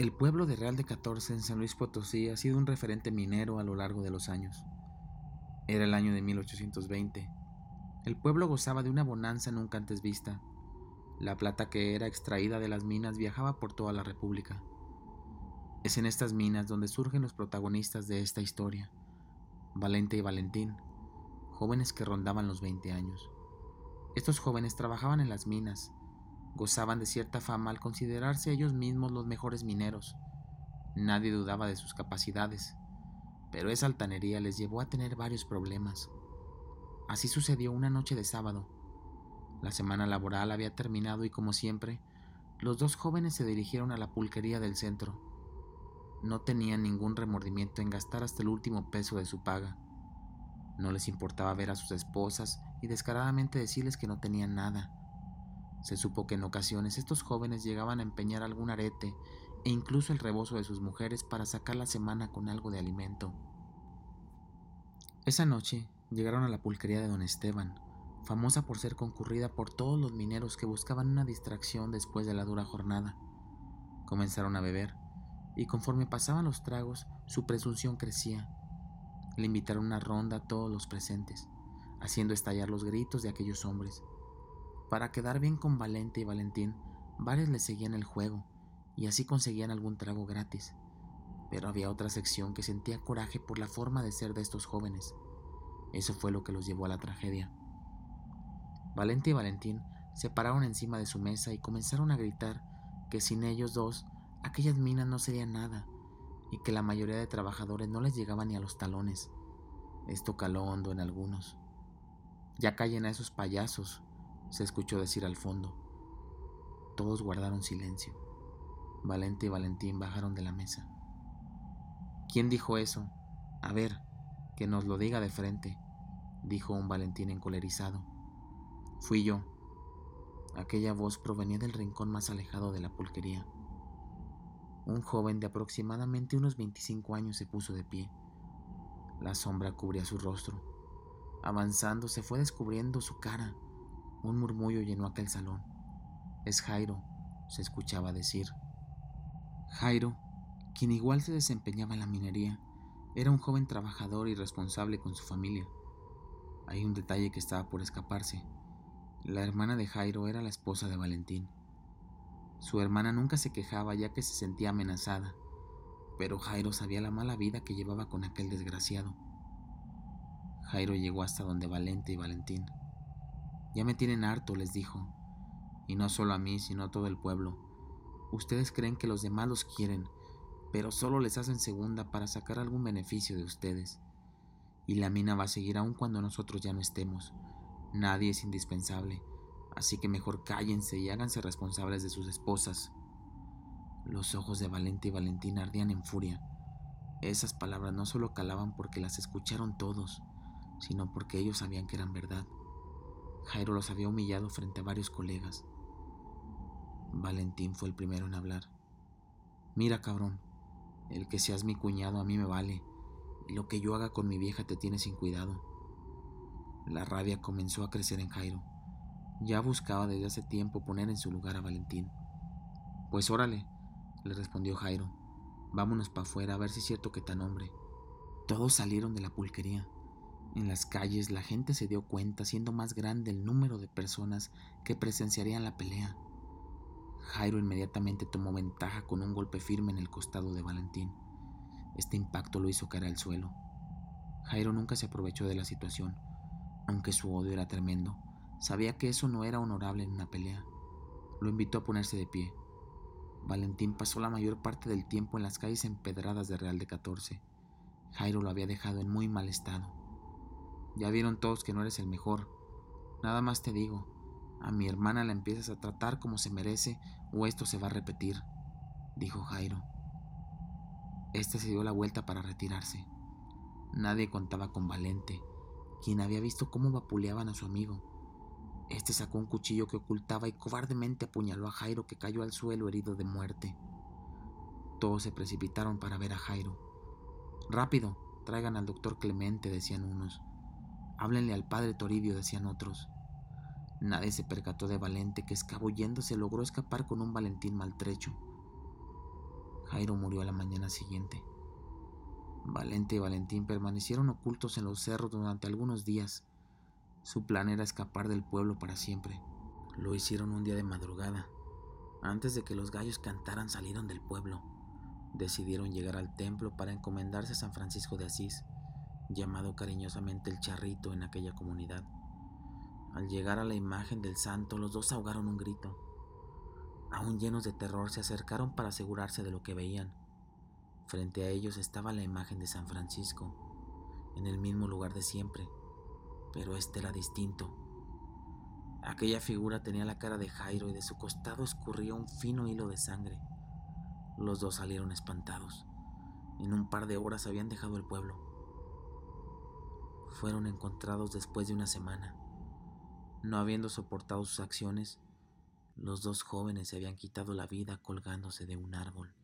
El pueblo de Real de 14 en San Luis Potosí ha sido un referente minero a lo largo de los años. Era el año de 1820. El pueblo gozaba de una bonanza nunca antes vista. La plata que era extraída de las minas viajaba por toda la República. Es en estas minas donde surgen los protagonistas de esta historia, Valente y Valentín, jóvenes que rondaban los 20 años. Estos jóvenes trabajaban en las minas, gozaban de cierta fama al considerarse ellos mismos los mejores mineros. Nadie dudaba de sus capacidades, pero esa altanería les llevó a tener varios problemas. Así sucedió una noche de sábado. La semana laboral había terminado y como siempre, los dos jóvenes se dirigieron a la pulquería del centro. No tenían ningún remordimiento en gastar hasta el último peso de su paga. No les importaba ver a sus esposas y descaradamente decirles que no tenían nada, se supo que en ocasiones estos jóvenes llegaban a empeñar algún arete e incluso el rebozo de sus mujeres para sacar la semana con algo de alimento. Esa noche llegaron a la pulquería de don Esteban, famosa por ser concurrida por todos los mineros que buscaban una distracción después de la dura jornada. Comenzaron a beber, y conforme pasaban los tragos, su presunción crecía. Le invitaron una ronda a todos los presentes, haciendo estallar los gritos de aquellos hombres, para quedar bien con Valente y Valentín, varios le seguían el juego y así conseguían algún trago gratis. Pero había otra sección que sentía coraje por la forma de ser de estos jóvenes. Eso fue lo que los llevó a la tragedia. Valente y Valentín se pararon encima de su mesa y comenzaron a gritar que sin ellos dos aquellas minas no serían nada y que la mayoría de trabajadores no les llegaba ni a los talones. Esto caló hondo en algunos. Ya callen a esos payasos, se escuchó decir al fondo. Todos guardaron silencio. Valente y Valentín bajaron de la mesa. ¿Quién dijo eso? A ver, que nos lo diga de frente, dijo un Valentín encolerizado. Fui yo. Aquella voz provenía del rincón más alejado de la pulquería. Un joven de aproximadamente unos 25 años se puso de pie. La sombra cubría su rostro. Avanzando se fue descubriendo su cara un murmullo llenó aquel salón. Es Jairo, se escuchaba decir. Jairo, quien igual se desempeñaba en la minería, era un joven trabajador y responsable con su familia. Hay un detalle que estaba por escaparse. La hermana de Jairo era la esposa de Valentín. Su hermana nunca se quejaba ya que se sentía amenazada, pero Jairo sabía la mala vida que llevaba con aquel desgraciado. Jairo llegó hasta donde Valente y Valentín ya me tienen harto, les dijo. Y no solo a mí, sino a todo el pueblo. Ustedes creen que los demás los quieren, pero solo les hacen segunda para sacar algún beneficio de ustedes. Y la mina va a seguir aún cuando nosotros ya no estemos. Nadie es indispensable, así que mejor cállense y háganse responsables de sus esposas. Los ojos de Valente y Valentina ardían en furia. Esas palabras no solo calaban porque las escucharon todos, sino porque ellos sabían que eran verdad. Jairo los había humillado frente a varios colegas. Valentín fue el primero en hablar. Mira, cabrón, el que seas mi cuñado a mí me vale. lo que yo haga con mi vieja te tiene sin cuidado. La rabia comenzó a crecer en Jairo. Ya buscaba desde hace tiempo poner en su lugar a Valentín. Pues órale, le respondió Jairo. Vámonos para afuera a ver si es cierto que tan hombre. Todos salieron de la pulquería. En las calles la gente se dio cuenta, siendo más grande el número de personas que presenciarían la pelea. Jairo inmediatamente tomó ventaja con un golpe firme en el costado de Valentín. Este impacto lo hizo caer al suelo. Jairo nunca se aprovechó de la situación, aunque su odio era tremendo. Sabía que eso no era honorable en una pelea. Lo invitó a ponerse de pie. Valentín pasó la mayor parte del tiempo en las calles empedradas de Real de 14. Jairo lo había dejado en muy mal estado. Ya vieron todos que no eres el mejor. Nada más te digo, a mi hermana la empiezas a tratar como se merece o esto se va a repetir, dijo Jairo. Este se dio la vuelta para retirarse. Nadie contaba con Valente, quien había visto cómo vapuleaban a su amigo. Este sacó un cuchillo que ocultaba y cobardemente apuñaló a Jairo que cayó al suelo herido de muerte. Todos se precipitaron para ver a Jairo. Rápido, traigan al doctor Clemente, decían unos. Háblenle al padre Toribio, decían otros. Nadie se percató de Valente que escabulléndose logró escapar con un Valentín maltrecho. Jairo murió a la mañana siguiente. Valente y Valentín permanecieron ocultos en los cerros durante algunos días. Su plan era escapar del pueblo para siempre. Lo hicieron un día de madrugada. Antes de que los gallos cantaran salieron del pueblo. Decidieron llegar al templo para encomendarse a San Francisco de Asís llamado cariñosamente el charrito en aquella comunidad. Al llegar a la imagen del santo, los dos ahogaron un grito. Aún llenos de terror, se acercaron para asegurarse de lo que veían. Frente a ellos estaba la imagen de San Francisco, en el mismo lugar de siempre, pero este era distinto. Aquella figura tenía la cara de Jairo y de su costado escurría un fino hilo de sangre. Los dos salieron espantados. En un par de horas habían dejado el pueblo fueron encontrados después de una semana. No habiendo soportado sus acciones, los dos jóvenes se habían quitado la vida colgándose de un árbol.